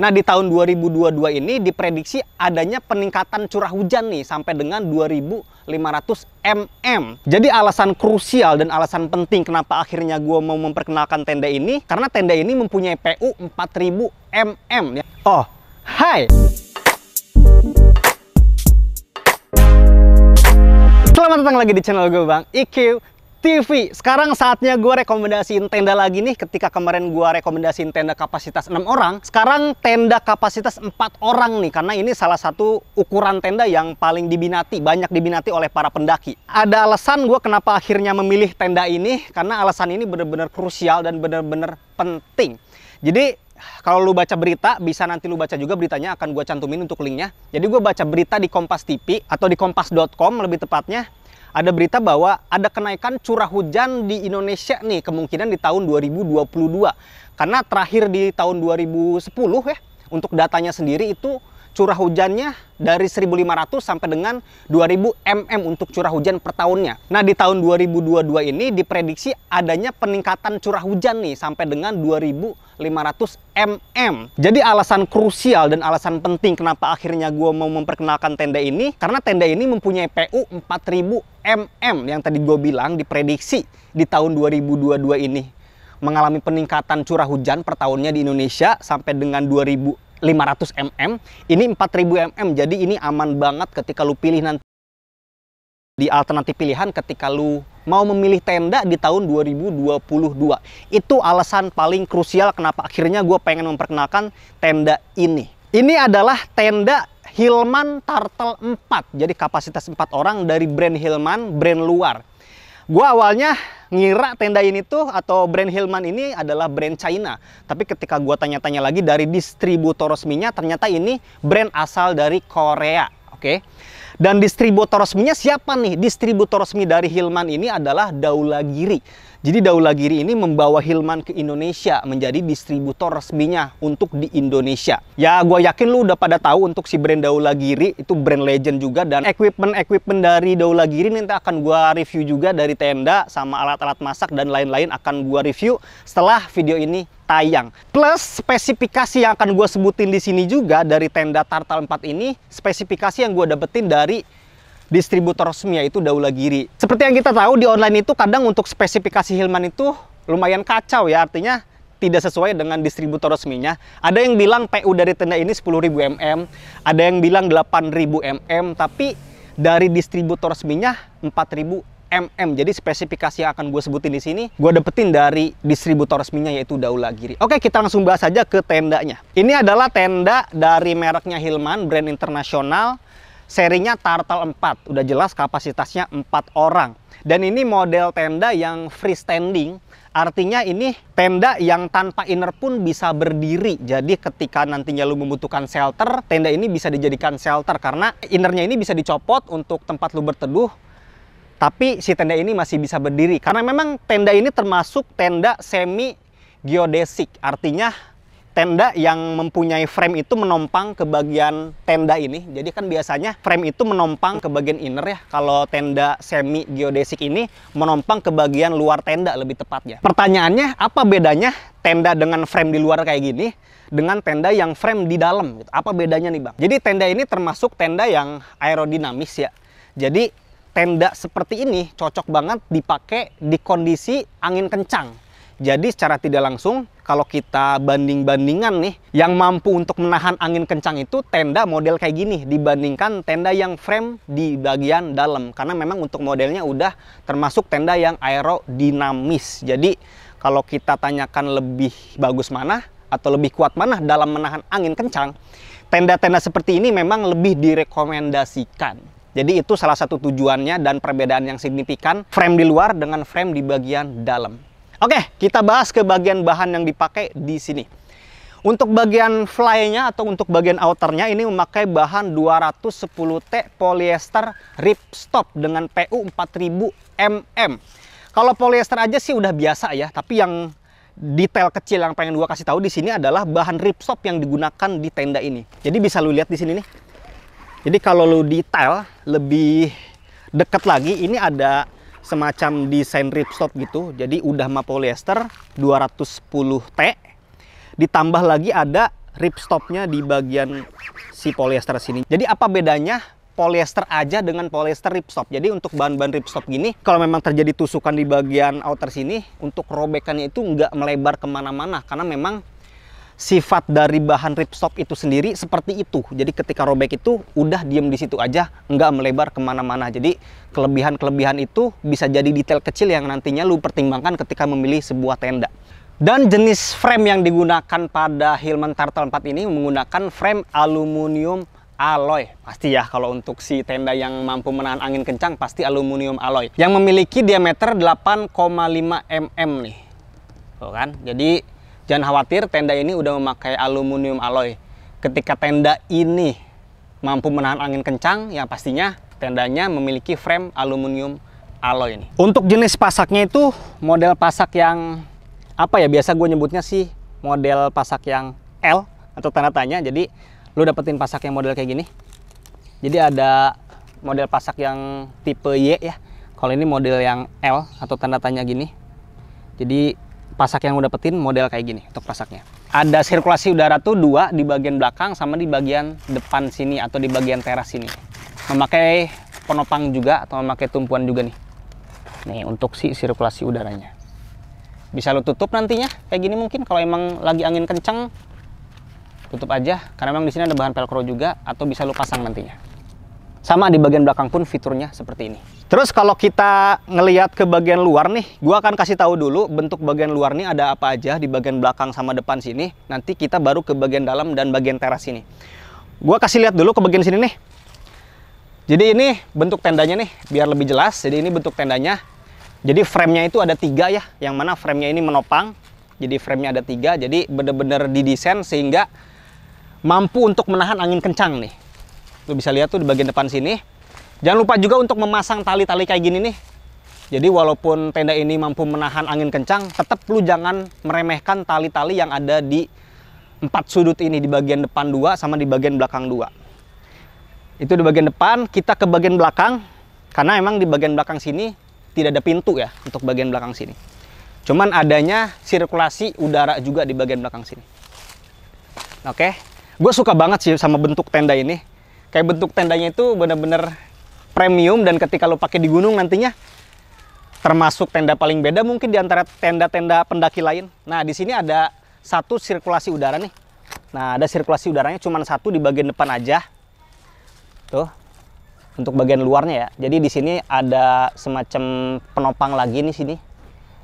Nah, di tahun 2022 ini diprediksi adanya peningkatan curah hujan nih sampai dengan 2500 mm. Jadi alasan krusial dan alasan penting kenapa akhirnya gue mau memperkenalkan tenda ini karena tenda ini mempunyai PU 4000 mm ya. Oh, hai. Selamat datang lagi di channel gue Bang IQ TV. Sekarang saatnya gue rekomendasiin tenda lagi nih. Ketika kemarin gue rekomendasiin tenda kapasitas 6 orang, sekarang tenda kapasitas 4 orang nih. Karena ini salah satu ukuran tenda yang paling dibinati, banyak dibinati oleh para pendaki. Ada alasan gue kenapa akhirnya memilih tenda ini, karena alasan ini benar-benar krusial dan benar-benar penting. Jadi kalau lu baca berita, bisa nanti lu baca juga beritanya akan gue cantumin untuk linknya. Jadi gue baca berita di Kompas TV atau di kompas.com lebih tepatnya ada berita bahwa ada kenaikan curah hujan di Indonesia nih kemungkinan di tahun 2022. Karena terakhir di tahun 2010 ya untuk datanya sendiri itu curah hujannya dari 1500 sampai dengan 2000 mm untuk curah hujan per tahunnya. Nah, di tahun 2022 ini diprediksi adanya peningkatan curah hujan nih sampai dengan 2500 mm. Jadi alasan krusial dan alasan penting kenapa akhirnya gue mau memperkenalkan tenda ini karena tenda ini mempunyai PU 4000 mm yang tadi gue bilang diprediksi di tahun 2022 ini mengalami peningkatan curah hujan per tahunnya di Indonesia sampai dengan 2000 500 mm, ini 4000 mm. Jadi ini aman banget ketika lu pilih nanti di alternatif pilihan ketika lu mau memilih tenda di tahun 2022. Itu alasan paling krusial kenapa akhirnya gue pengen memperkenalkan tenda ini. Ini adalah tenda Hilman Turtle 4. Jadi kapasitas 4 orang dari brand Hilman, brand luar. Gue awalnya ngira tenda ini tuh atau brand Hillman ini adalah brand China. Tapi ketika gua tanya-tanya lagi dari distributor resminya ternyata ini brand asal dari Korea. Oke. Okay? Dan distributor resminya siapa nih? Distributor resmi dari Hilman ini adalah Daulagiri. Jadi Daulagiri ini membawa Hilman ke Indonesia menjadi distributor resminya untuk di Indonesia. Ya, gue yakin lu udah pada tahu untuk si brand Daulagiri itu brand legend juga dan equipment-equipment dari Daulagiri nanti akan gue review juga dari tenda sama alat-alat masak dan lain-lain akan gue review setelah video ini tayang. Plus spesifikasi yang akan gue sebutin di sini juga dari tenda Tartal 4 ini, spesifikasi yang gue dapetin dari distributor resmi yaitu Daula Giri. Seperti yang kita tahu di online itu kadang untuk spesifikasi Hilman itu lumayan kacau ya, artinya tidak sesuai dengan distributor resminya. Ada yang bilang PU dari tenda ini 10.000 mm, ada yang bilang 8.000 mm, tapi dari distributor resminya 4.000 mm. Jadi spesifikasi yang akan gue sebutin di sini, gue dapetin dari distributor resminya yaitu Daula Giri. Oke, kita langsung bahas aja ke tendanya. Ini adalah tenda dari mereknya Hilman, brand internasional. Serinya Tartal 4, udah jelas kapasitasnya 4 orang. Dan ini model tenda yang freestanding, artinya ini tenda yang tanpa inner pun bisa berdiri. Jadi ketika nantinya lu membutuhkan shelter, tenda ini bisa dijadikan shelter karena innernya ini bisa dicopot untuk tempat lu berteduh tapi si tenda ini masih bisa berdiri karena memang tenda ini termasuk tenda semi geodesik. Artinya tenda yang mempunyai frame itu menompang ke bagian tenda ini. Jadi kan biasanya frame itu menompang ke bagian inner ya. Kalau tenda semi geodesik ini menompang ke bagian luar tenda lebih tepatnya. Pertanyaannya apa bedanya tenda dengan frame di luar kayak gini dengan tenda yang frame di dalam gitu? Apa bedanya nih Bang? Jadi tenda ini termasuk tenda yang aerodinamis ya. Jadi tenda seperti ini cocok banget dipakai di kondisi angin kencang. Jadi secara tidak langsung kalau kita banding-bandingan nih yang mampu untuk menahan angin kencang itu tenda model kayak gini dibandingkan tenda yang frame di bagian dalam karena memang untuk modelnya udah termasuk tenda yang aerodinamis. Jadi kalau kita tanyakan lebih bagus mana atau lebih kuat mana dalam menahan angin kencang, tenda-tenda seperti ini memang lebih direkomendasikan. Jadi itu salah satu tujuannya dan perbedaan yang signifikan frame di luar dengan frame di bagian dalam. Oke, kita bahas ke bagian bahan yang dipakai di sini. Untuk bagian fly-nya atau untuk bagian outernya ini memakai bahan 210T polyester ripstop dengan PU 4000 mm. Kalau polyester aja sih udah biasa ya, tapi yang detail kecil yang pengen gua kasih tahu di sini adalah bahan ripstop yang digunakan di tenda ini. Jadi bisa lu lihat di sini nih. Jadi kalau lu detail lebih dekat lagi, ini ada semacam desain ripstop gitu. Jadi udah mah polyester 210T. Ditambah lagi ada ripstopnya di bagian si polyester sini. Jadi apa bedanya polyester aja dengan polyester ripstop? Jadi untuk bahan-bahan ripstop gini, kalau memang terjadi tusukan di bagian outer sini, untuk robekannya itu nggak melebar kemana-mana. Karena memang sifat dari bahan ripstop itu sendiri seperti itu. Jadi ketika robek itu udah diem di situ aja, nggak melebar kemana-mana. Jadi kelebihan-kelebihan itu bisa jadi detail kecil yang nantinya lu pertimbangkan ketika memilih sebuah tenda. Dan jenis frame yang digunakan pada Hillman Turtle 4 ini menggunakan frame aluminium alloy. Pasti ya kalau untuk si tenda yang mampu menahan angin kencang pasti aluminium alloy. Yang memiliki diameter 8,5 mm nih. Tuh kan, jadi Jangan khawatir, tenda ini udah memakai aluminium alloy. Ketika tenda ini mampu menahan angin kencang, ya pastinya tendanya memiliki frame aluminium alloy ini. Untuk jenis pasaknya itu model pasak yang apa ya biasa gue nyebutnya sih model pasak yang L atau tanda tanya. Jadi lu dapetin pasak yang model kayak gini. Jadi ada model pasak yang tipe Y ya. Kalau ini model yang L atau tanda tanya gini. Jadi pasak yang udah petin model kayak gini untuk pasaknya. Ada sirkulasi udara tuh dua di bagian belakang sama di bagian depan sini atau di bagian teras sini. Memakai penopang juga atau memakai tumpuan juga nih. Nih untuk si sirkulasi udaranya. Bisa lo tutup nantinya kayak gini mungkin kalau emang lagi angin kenceng tutup aja karena memang di sini ada bahan velcro juga atau bisa lo pasang nantinya. Sama di bagian belakang pun fiturnya seperti ini. Terus kalau kita ngelihat ke bagian luar nih, gua akan kasih tahu dulu bentuk bagian luar nih ada apa aja di bagian belakang sama depan sini. Nanti kita baru ke bagian dalam dan bagian teras sini. Gua kasih lihat dulu ke bagian sini nih. Jadi ini bentuk tendanya nih, biar lebih jelas. Jadi ini bentuk tendanya. Jadi framenya itu ada tiga ya, yang mana framenya ini menopang. Jadi framenya ada tiga, jadi bener-bener didesain sehingga mampu untuk menahan angin kencang nih. Lu bisa lihat tuh di bagian depan sini. Jangan lupa juga untuk memasang tali-tali kayak gini nih. Jadi walaupun tenda ini mampu menahan angin kencang, tetap lu jangan meremehkan tali-tali yang ada di empat sudut ini di bagian depan dua sama di bagian belakang dua. Itu di bagian depan, kita ke bagian belakang karena emang di bagian belakang sini tidak ada pintu ya untuk bagian belakang sini. Cuman adanya sirkulasi udara juga di bagian belakang sini. Oke, gue suka banget sih sama bentuk tenda ini kayak bentuk tendanya itu bener-bener premium dan ketika lo pakai di gunung nantinya termasuk tenda paling beda mungkin di antara tenda-tenda pendaki lain. Nah, di sini ada satu sirkulasi udara nih. Nah, ada sirkulasi udaranya cuma satu di bagian depan aja. Tuh. Untuk bagian luarnya ya. Jadi di sini ada semacam penopang lagi nih sini.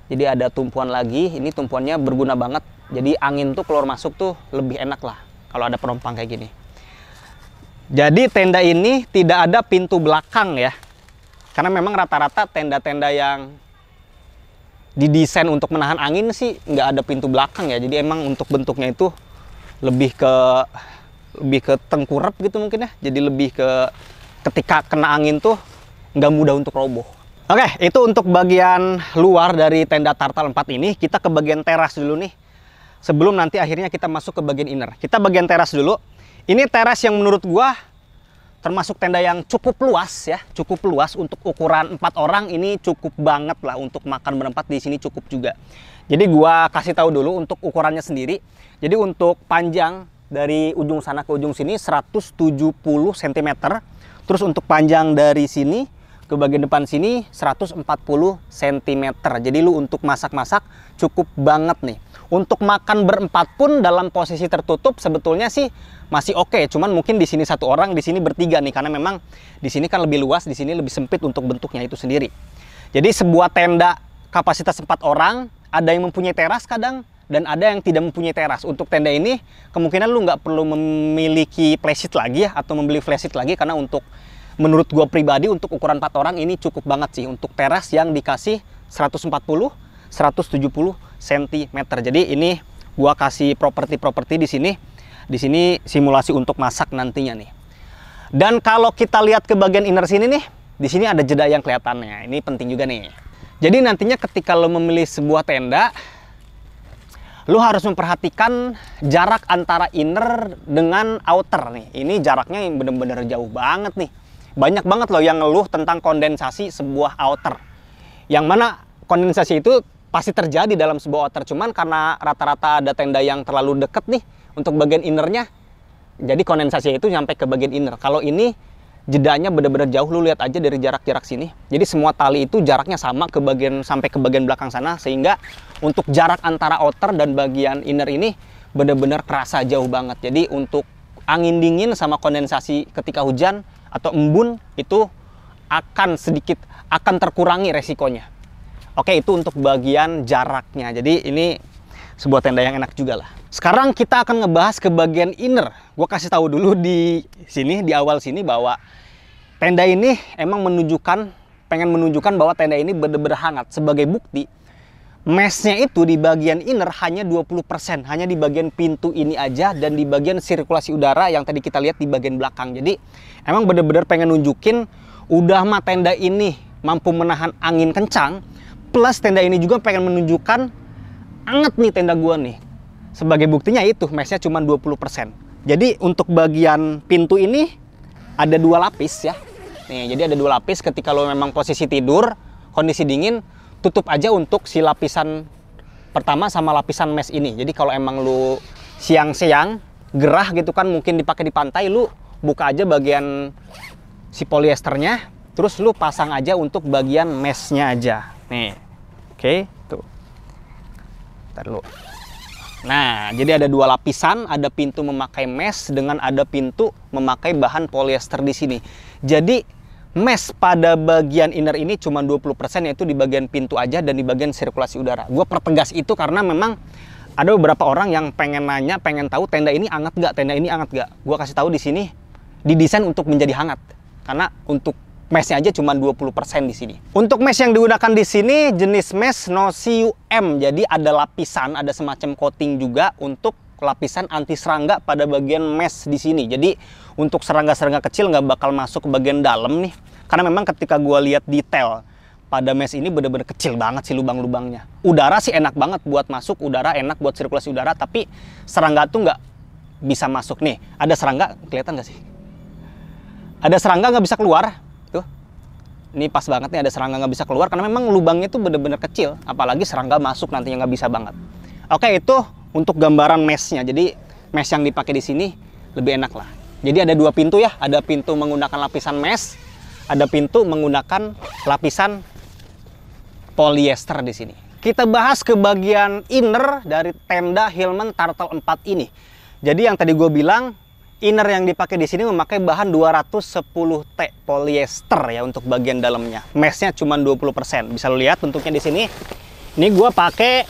Jadi ada tumpuan lagi. Ini tumpuannya berguna banget. Jadi angin tuh keluar masuk tuh lebih enak lah kalau ada penopang kayak gini. Jadi tenda ini tidak ada pintu belakang ya. Karena memang rata-rata tenda-tenda yang didesain untuk menahan angin sih nggak ada pintu belakang ya. Jadi emang untuk bentuknya itu lebih ke lebih ke tengkurap gitu mungkin ya. Jadi lebih ke ketika kena angin tuh nggak mudah untuk roboh. Oke, itu untuk bagian luar dari tenda Tartal 4 ini. Kita ke bagian teras dulu nih. Sebelum nanti akhirnya kita masuk ke bagian inner. Kita bagian teras dulu. Ini teras yang menurut gua termasuk tenda yang cukup luas ya, cukup luas untuk ukuran empat orang ini cukup banget lah untuk makan berempat di sini cukup juga. Jadi gua kasih tahu dulu untuk ukurannya sendiri. Jadi untuk panjang dari ujung sana ke ujung sini 170 cm. Terus untuk panjang dari sini ke bagian depan sini 140 cm. Jadi lu untuk masak-masak cukup banget nih untuk makan berempat pun dalam posisi tertutup sebetulnya sih masih oke okay. cuman mungkin di sini satu orang di sini bertiga nih karena memang di sini kan lebih luas di sini lebih sempit untuk bentuknya itu sendiri jadi sebuah tenda kapasitas empat orang ada yang mempunyai teras kadang dan ada yang tidak mempunyai teras. Untuk tenda ini kemungkinan lu nggak perlu memiliki flashit lagi ya atau membeli flashit lagi karena untuk menurut gue pribadi untuk ukuran empat orang ini cukup banget sih untuk teras yang dikasih 140, 170, puluh cm. Jadi ini gua kasih properti-properti di sini. Di sini simulasi untuk masak nantinya nih. Dan kalau kita lihat ke bagian inner sini nih, di sini ada jeda yang kelihatannya. Ini penting juga nih. Jadi nantinya ketika lo memilih sebuah tenda, lo harus memperhatikan jarak antara inner dengan outer nih. Ini jaraknya yang bener-bener jauh banget nih. Banyak banget loh yang ngeluh tentang kondensasi sebuah outer. Yang mana kondensasi itu pasti terjadi dalam sebuah outer cuman karena rata-rata ada tenda yang terlalu deket nih untuk bagian innernya jadi kondensasi itu nyampe ke bagian inner kalau ini jedanya benar-benar jauh lu lihat aja dari jarak-jarak sini jadi semua tali itu jaraknya sama ke bagian sampai ke bagian belakang sana sehingga untuk jarak antara outer dan bagian inner ini benar-benar kerasa jauh banget jadi untuk angin dingin sama kondensasi ketika hujan atau embun itu akan sedikit akan terkurangi resikonya Oke, itu untuk bagian jaraknya. Jadi ini sebuah tenda yang enak juga lah. Sekarang kita akan ngebahas ke bagian inner. Gue kasih tahu dulu di sini, di awal sini bahwa tenda ini emang menunjukkan, pengen menunjukkan bahwa tenda ini bener-bener hangat. Sebagai bukti, mesnya itu di bagian inner hanya 20%. Hanya di bagian pintu ini aja dan di bagian sirkulasi udara yang tadi kita lihat di bagian belakang. Jadi emang bener-bener pengen nunjukin udah mah tenda ini mampu menahan angin kencang Plus tenda ini juga pengen menunjukkan anget nih tenda gua nih. Sebagai buktinya itu meshnya cuma 20%. Jadi untuk bagian pintu ini ada dua lapis ya. Nih, jadi ada dua lapis ketika lo memang posisi tidur, kondisi dingin, tutup aja untuk si lapisan pertama sama lapisan mesh ini. Jadi kalau emang lu siang-siang gerah gitu kan mungkin dipakai di pantai, lu buka aja bagian si polyesternya, terus lu pasang aja untuk bagian meshnya aja. Nih. Oke, tuh. Ntar Nah, jadi ada dua lapisan, ada pintu memakai mesh dengan ada pintu memakai bahan polyester di sini. Jadi mesh pada bagian inner ini cuma 20% yaitu di bagian pintu aja dan di bagian sirkulasi udara. Gue pertegas itu karena memang ada beberapa orang yang pengen nanya, pengen tahu tenda ini hangat gak, tenda ini hangat gak. Gue kasih tahu di sini didesain untuk menjadi hangat. Karena untuk meshnya aja cuma 20% di sini. Untuk mesh yang digunakan di sini jenis mesh Nosiu M. Jadi ada lapisan, ada semacam coating juga untuk lapisan anti serangga pada bagian mesh di sini. Jadi untuk serangga-serangga kecil nggak bakal masuk ke bagian dalam nih. Karena memang ketika gua lihat detail pada mesh ini bener-bener kecil banget sih lubang-lubangnya. Udara sih enak banget buat masuk, udara enak buat sirkulasi udara, tapi serangga tuh nggak bisa masuk nih. Ada serangga, kelihatan nggak sih? Ada serangga nggak bisa keluar, ini pas banget nih ada serangga nggak bisa keluar karena memang lubangnya itu bener-bener kecil apalagi serangga masuk nantinya nggak bisa banget oke itu untuk gambaran meshnya. jadi mesh yang dipakai di sini lebih enak lah jadi ada dua pintu ya ada pintu menggunakan lapisan mesh ada pintu menggunakan lapisan polyester di sini kita bahas ke bagian inner dari tenda Hillman Turtle 4 ini jadi yang tadi gue bilang Inner yang dipakai di sini memakai bahan 210T polyester ya untuk bagian dalamnya. Meshnya cuma 20%. Bisa lo lihat bentuknya di sini. Ini gue pakai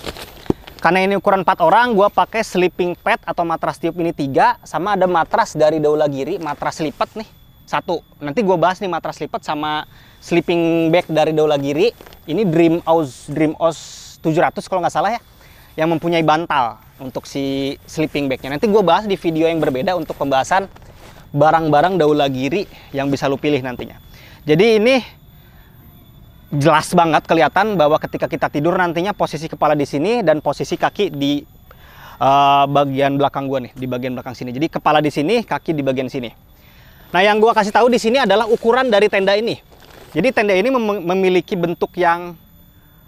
karena ini ukuran 4 orang, gue pakai sleeping pad atau matras tiup ini 3 sama ada matras dari Daula Giri, matras lipat nih. Satu. Nanti gue bahas nih matras lipat sama sleeping bag dari Daula Giri. Ini Dream House Dream House 700 kalau nggak salah ya yang mempunyai bantal untuk si sleeping bagnya. Nanti gue bahas di video yang berbeda untuk pembahasan barang-barang daula giri yang bisa lu pilih nantinya. Jadi ini jelas banget kelihatan bahwa ketika kita tidur nantinya posisi kepala di sini dan posisi kaki di uh, bagian belakang gue nih, di bagian belakang sini. Jadi kepala di sini, kaki di bagian sini. Nah yang gue kasih tahu di sini adalah ukuran dari tenda ini. Jadi tenda ini mem memiliki bentuk yang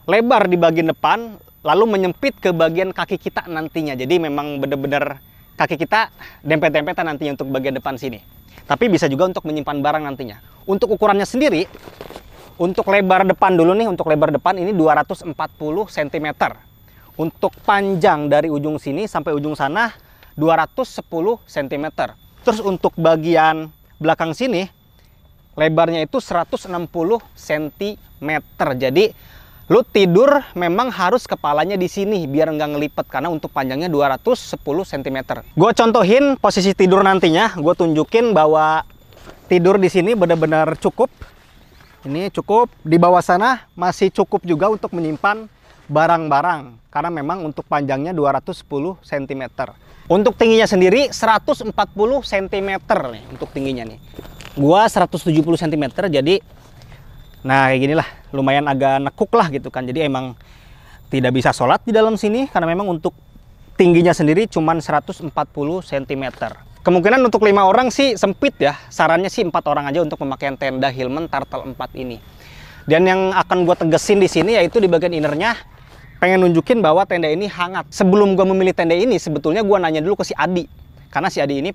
lebar di bagian depan, lalu menyempit ke bagian kaki kita nantinya. Jadi memang benar-benar kaki kita dempet-dempetan nantinya untuk bagian depan sini. Tapi bisa juga untuk menyimpan barang nantinya. Untuk ukurannya sendiri, untuk lebar depan dulu nih, untuk lebar depan ini 240 cm. Untuk panjang dari ujung sini sampai ujung sana 210 cm. Terus untuk bagian belakang sini, lebarnya itu 160 cm. Jadi Lu tidur memang harus kepalanya di sini biar nggak ngelipet karena untuk panjangnya 210 cm. Gue contohin posisi tidur nantinya. Gue tunjukin bahwa tidur di sini benar-benar cukup. Ini cukup. Di bawah sana masih cukup juga untuk menyimpan barang-barang karena memang untuk panjangnya 210 cm. Untuk tingginya sendiri 140 cm nih untuk tingginya nih. Gua 170 cm jadi Nah kayak gini lah, lumayan agak nekuk lah gitu kan. Jadi emang tidak bisa sholat di dalam sini karena memang untuk tingginya sendiri cuma 140 cm. Kemungkinan untuk lima orang sih sempit ya. Sarannya sih empat orang aja untuk pemakaian tenda Hillman Turtle 4 ini. Dan yang akan gue tegesin di sini yaitu di bagian innernya pengen nunjukin bahwa tenda ini hangat. Sebelum gue memilih tenda ini sebetulnya gue nanya dulu ke si Adi karena si Adi ini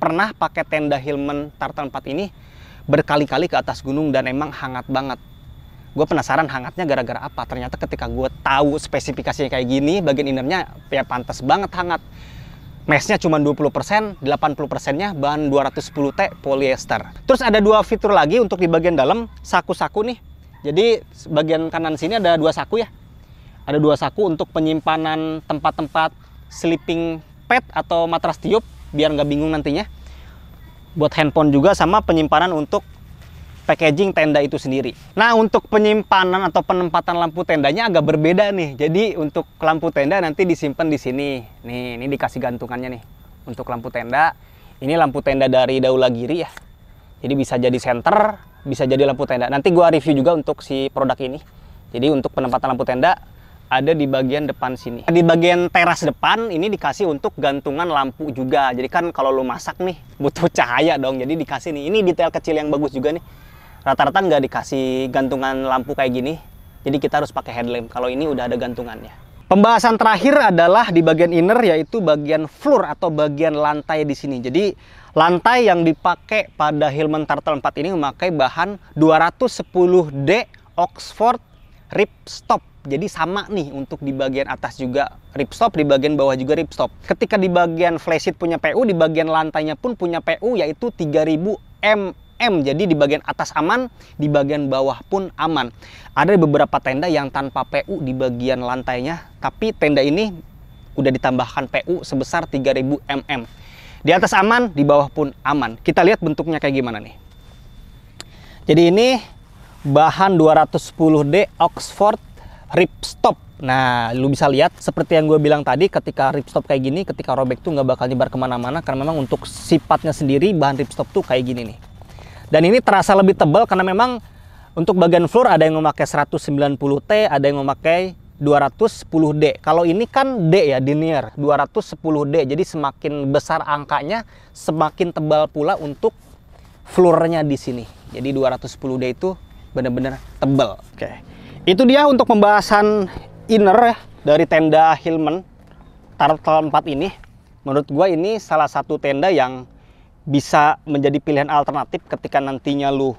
pernah pakai tenda Hillman Turtle 4 ini berkali-kali ke atas gunung dan emang hangat banget gue penasaran hangatnya gara-gara apa ternyata ketika gue tahu spesifikasinya kayak gini bagian innernya ya pantas banget hangat Meshnya cuma 20% 80% nya bahan 210T polyester terus ada dua fitur lagi untuk di bagian dalam saku-saku nih jadi bagian kanan sini ada dua saku ya ada dua saku untuk penyimpanan tempat-tempat sleeping pad atau matras tiup biar nggak bingung nantinya buat handphone juga sama penyimpanan untuk packaging tenda itu sendiri. Nah, untuk penyimpanan atau penempatan lampu tendanya agak berbeda nih. Jadi, untuk lampu tenda nanti disimpan di sini. Nih, ini dikasih gantungannya nih. Untuk lampu tenda, ini lampu tenda dari Daula Giri ya. Jadi bisa jadi center, bisa jadi lampu tenda. Nanti gua review juga untuk si produk ini. Jadi untuk penempatan lampu tenda ada di bagian depan sini. Di bagian teras depan ini dikasih untuk gantungan lampu juga. Jadi kan kalau lo masak nih butuh cahaya dong. Jadi dikasih nih. Ini detail kecil yang bagus juga nih. Rata-rata nggak dikasih gantungan lampu kayak gini. Jadi kita harus pakai headlamp. Kalau ini udah ada gantungannya. Pembahasan terakhir adalah di bagian inner yaitu bagian floor atau bagian lantai di sini. Jadi lantai yang dipakai pada Hillman Turtle 4 ini memakai bahan 210D Oxford Ripstop jadi sama nih untuk di bagian atas juga ripstop, di bagian bawah juga ripstop. Ketika di bagian flash punya PU, di bagian lantainya pun punya PU yaitu 3000 mm. Jadi di bagian atas aman, di bagian bawah pun aman. Ada beberapa tenda yang tanpa PU di bagian lantainya, tapi tenda ini udah ditambahkan PU sebesar 3000 mm. Di atas aman, di bawah pun aman. Kita lihat bentuknya kayak gimana nih. Jadi ini bahan 210D Oxford ripstop. Nah, lu bisa lihat seperti yang gue bilang tadi, ketika ripstop kayak gini, ketika robek tuh nggak bakal nyebar kemana-mana karena memang untuk sifatnya sendiri bahan ripstop tuh kayak gini nih. Dan ini terasa lebih tebal karena memang untuk bagian floor ada yang memakai 190T, ada yang memakai 210D. Kalau ini kan D ya, denier, 210D. Jadi semakin besar angkanya, semakin tebal pula untuk floor-nya di sini. Jadi 210D itu benar-benar tebal. Oke. Okay. Itu dia untuk pembahasan inner ya, dari tenda Hillman Turtle 4 ini. Menurut gue ini salah satu tenda yang bisa menjadi pilihan alternatif ketika nantinya lu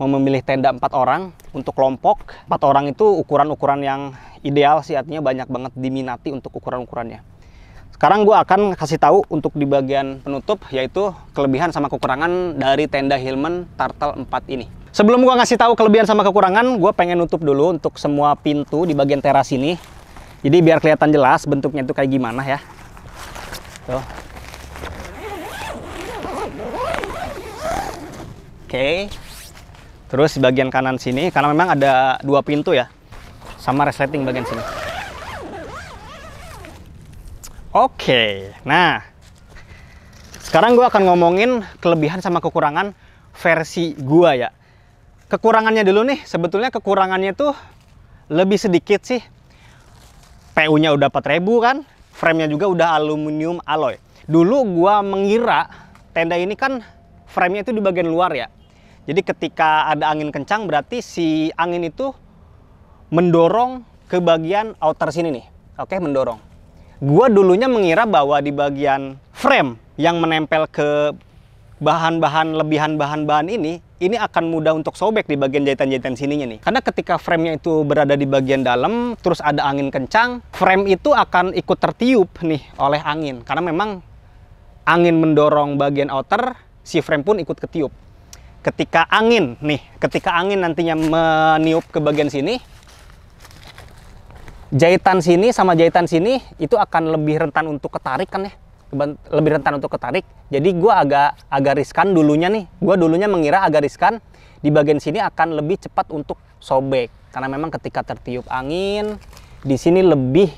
mau memilih tenda empat orang untuk kelompok. Empat orang itu ukuran-ukuran yang ideal sih artinya banyak banget diminati untuk ukuran-ukurannya. Sekarang gue akan kasih tahu untuk di bagian penutup yaitu kelebihan sama kekurangan dari tenda Hillman Turtle 4 ini. Sebelum gue ngasih tahu kelebihan sama kekurangan, gue pengen nutup dulu untuk semua pintu di bagian teras ini. Jadi biar kelihatan jelas bentuknya itu kayak gimana ya. Tuh. Oke. Okay. Terus di bagian kanan sini karena memang ada dua pintu ya. Sama resleting bagian sini. Oke. Okay. Nah, sekarang gue akan ngomongin kelebihan sama kekurangan versi gue ya kekurangannya dulu nih sebetulnya kekurangannya tuh lebih sedikit sih PU-nya udah 4000 kan frame-nya juga udah aluminium alloy dulu gua mengira tenda ini kan frame-nya itu di bagian luar ya jadi ketika ada angin kencang berarti si angin itu mendorong ke bagian outer sini nih oke mendorong gua dulunya mengira bahwa di bagian frame yang menempel ke bahan-bahan lebihan bahan-bahan ini ini akan mudah untuk sobek di bagian jahitan-jahitan sininya nih karena ketika framenya itu berada di bagian dalam terus ada angin kencang frame itu akan ikut tertiup nih oleh angin karena memang angin mendorong bagian outer si frame pun ikut ketiup ketika angin nih ketika angin nantinya meniup ke bagian sini jahitan sini sama jahitan sini itu akan lebih rentan untuk ketarik kan ya lebih rentan untuk ketarik. Jadi gue agak agak riskan dulunya nih. Gue dulunya mengira agak riskan di bagian sini akan lebih cepat untuk sobek karena memang ketika tertiup angin di sini lebih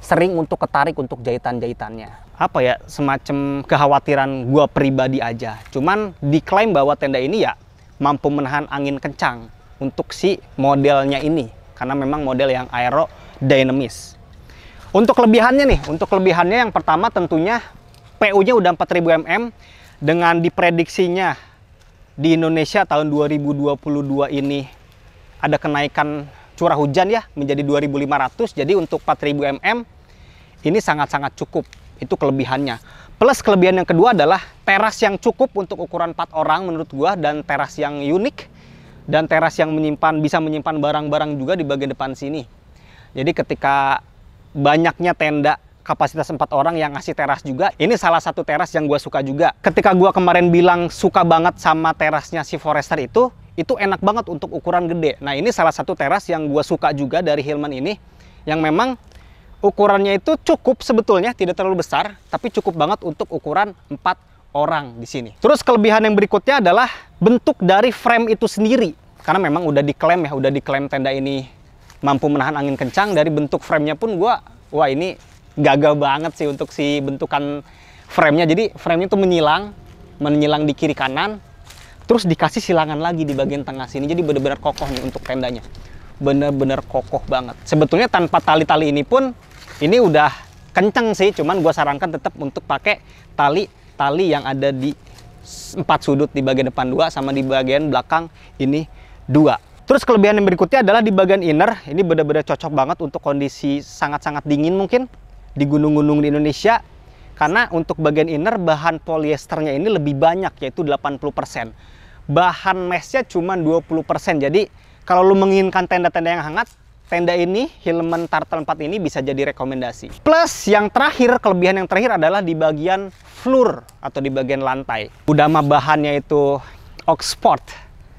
sering untuk ketarik untuk jahitan-jahitannya. Apa ya semacam kekhawatiran gue pribadi aja. Cuman diklaim bahwa tenda ini ya mampu menahan angin kencang untuk si modelnya ini karena memang model yang aerodinamis. Untuk kelebihannya nih, untuk kelebihannya yang pertama tentunya PU-nya udah 4000 mm dengan diprediksinya di Indonesia tahun 2022 ini ada kenaikan curah hujan ya menjadi 2500 jadi untuk 4000 mm ini sangat-sangat cukup itu kelebihannya plus kelebihan yang kedua adalah teras yang cukup untuk ukuran 4 orang menurut gua dan teras yang unik dan teras yang menyimpan bisa menyimpan barang-barang juga di bagian depan sini jadi ketika banyaknya tenda kapasitas empat orang yang ngasih teras juga. Ini salah satu teras yang gue suka juga. Ketika gue kemarin bilang suka banget sama terasnya si Forester itu, itu enak banget untuk ukuran gede. Nah ini salah satu teras yang gue suka juga dari Hillman ini, yang memang ukurannya itu cukup sebetulnya, tidak terlalu besar, tapi cukup banget untuk ukuran empat orang di sini. Terus kelebihan yang berikutnya adalah bentuk dari frame itu sendiri. Karena memang udah diklaim ya, udah diklaim tenda ini mampu menahan angin kencang. Dari bentuk framenya pun gue, wah ini gagal banget sih untuk si bentukan framenya jadi framenya tuh menyilang menyilang di kiri kanan terus dikasih silangan lagi di bagian tengah sini jadi benar benar kokoh nih untuk tendanya benar benar kokoh banget sebetulnya tanpa tali-tali ini pun ini udah kenceng sih cuman gue sarankan tetap untuk pakai tali tali yang ada di empat sudut di bagian depan dua sama di bagian belakang ini dua Terus kelebihan yang berikutnya adalah di bagian inner, ini benar-benar cocok banget untuk kondisi sangat-sangat dingin mungkin di gunung-gunung di Indonesia karena untuk bagian inner bahan polyesternya ini lebih banyak yaitu 80%. Bahan meshnya cuma 20%. Jadi kalau lo menginginkan tenda-tenda yang hangat, tenda ini Hillman Turtle 4 ini bisa jadi rekomendasi. Plus yang terakhir, kelebihan yang terakhir adalah di bagian floor atau di bagian lantai. Udah mah bahannya itu Oxford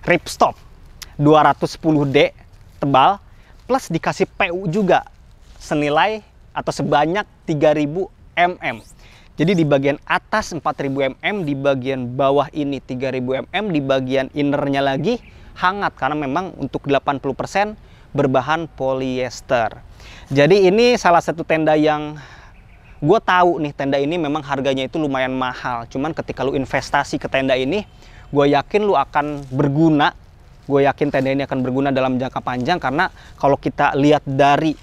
Ripstop 210D tebal plus dikasih PU juga senilai atau sebanyak 3000 mm. Jadi di bagian atas 4000 mm, di bagian bawah ini 3000 mm, di bagian innernya lagi hangat karena memang untuk 80% berbahan polyester. Jadi ini salah satu tenda yang gue tahu nih tenda ini memang harganya itu lumayan mahal. Cuman ketika lu investasi ke tenda ini, gue yakin lu akan berguna. Gue yakin tenda ini akan berguna dalam jangka panjang karena kalau kita lihat dari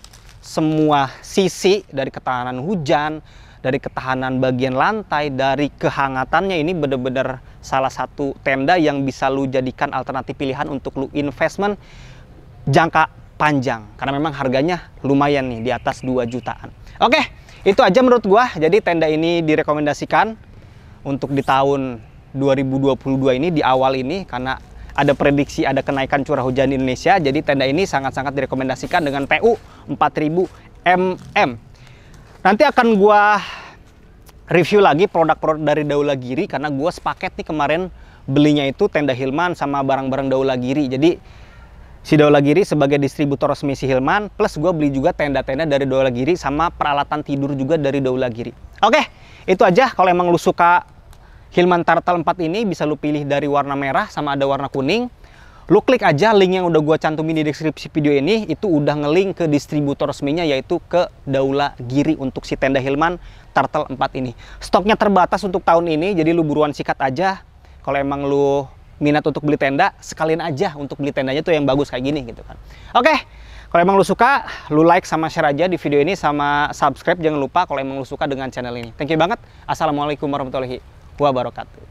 semua sisi dari ketahanan hujan, dari ketahanan bagian lantai, dari kehangatannya ini benar-benar salah satu tenda yang bisa lu jadikan alternatif pilihan untuk lu investment jangka panjang karena memang harganya lumayan nih di atas 2 jutaan. Oke, itu aja menurut gua. Jadi tenda ini direkomendasikan untuk di tahun 2022 ini di awal ini karena ada prediksi ada kenaikan curah hujan di Indonesia. Jadi tenda ini sangat-sangat direkomendasikan dengan PU 4000 mm. Nanti akan gua review lagi produk-produk dari Daula Giri karena gua sepaket nih kemarin belinya itu tenda Hilman sama barang-barang Daula Giri. Jadi si Daula Giri sebagai distributor resmi si Hilman plus gue beli juga tenda-tenda dari Daula Giri sama peralatan tidur juga dari Daula Giri oke itu aja kalau emang lu suka Hilman Turtle 4 ini bisa lu pilih dari warna merah sama ada warna kuning. Lu klik aja link yang udah gua cantumin di deskripsi video ini, itu udah ngelink ke distributor resminya yaitu ke Daula Giri untuk si tenda Hilman Turtle 4 ini. Stoknya terbatas untuk tahun ini, jadi lu buruan sikat aja. Kalau emang lu minat untuk beli tenda, sekalian aja untuk beli tendanya tuh yang bagus kayak gini gitu kan. Oke, kalau emang lu suka, lu like sama share aja di video ini sama subscribe jangan lupa kalau emang lu suka dengan channel ini. Thank you banget. Assalamualaikum warahmatullahi wabarakatuh